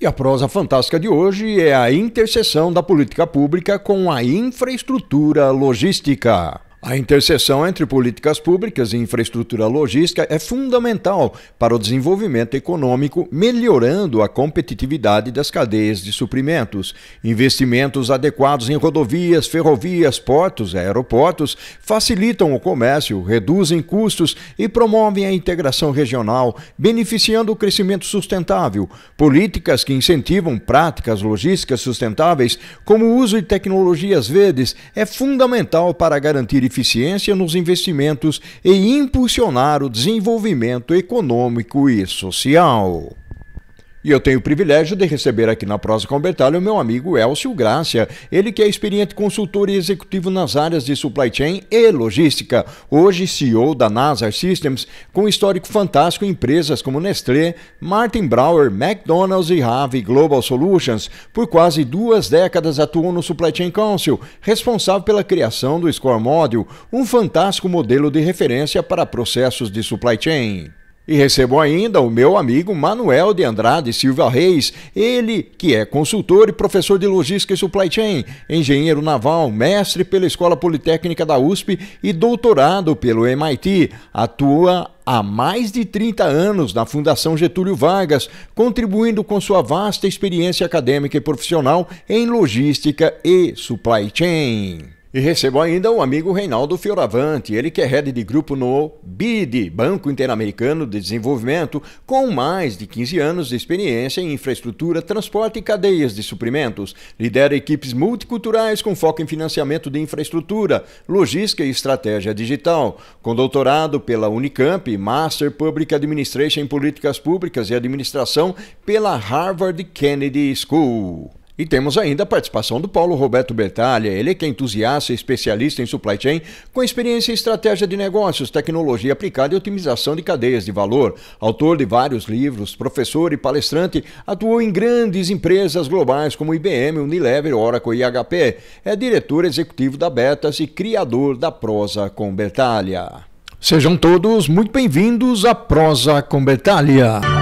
E a prosa fantástica de hoje é a interseção da política pública com a infraestrutura logística. A interseção entre políticas públicas e infraestrutura logística é fundamental para o desenvolvimento econômico, melhorando a competitividade das cadeias de suprimentos. Investimentos adequados em rodovias, ferrovias, portos e aeroportos facilitam o comércio, reduzem custos e promovem a integração regional, beneficiando o crescimento sustentável. Políticas que incentivam práticas logísticas sustentáveis, como o uso de tecnologias verdes, é fundamental para garantir eficiência nos investimentos e impulsionar o desenvolvimento econômico e social. E eu tenho o privilégio de receber aqui na Prosa com Bertalho o meu amigo Elcio Grácia, ele que é experiente consultor e executivo nas áreas de supply chain e logística, hoje CEO da NASA Systems, com histórico fantástico em empresas como Nestlé, Martin Brower, McDonald's e Rave Global Solutions. Por quase duas décadas atuou no Supply Chain Council, responsável pela criação do Score Model, um fantástico modelo de referência para processos de supply chain. E recebo ainda o meu amigo Manuel de Andrade Silva Reis, ele que é consultor e professor de logística e supply chain, engenheiro naval, mestre pela Escola Politécnica da USP e doutorado pelo MIT. Atua há mais de 30 anos na Fundação Getúlio Vargas, contribuindo com sua vasta experiência acadêmica e profissional em logística e supply chain. E recebo ainda o amigo Reinaldo Fioravante, ele que é head de grupo no BID, Banco Interamericano de Desenvolvimento, com mais de 15 anos de experiência em infraestrutura, transporte e cadeias de suprimentos. Lidera equipes multiculturais com foco em financiamento de infraestrutura, logística e estratégia digital. Com doutorado pela Unicamp, Master Public Administration em Políticas Públicas e Administração pela Harvard Kennedy School. E temos ainda a participação do Paulo Roberto Bertalha, ele é que é entusiasta e especialista em supply chain, com experiência em estratégia de negócios, tecnologia aplicada e otimização de cadeias de valor. Autor de vários livros, professor e palestrante, atuou em grandes empresas globais como IBM, Unilever, Oracle e HP. É diretor executivo da Betas e criador da Prosa com Bertalha. Sejam todos muito bem-vindos à Prosa com Bertalha.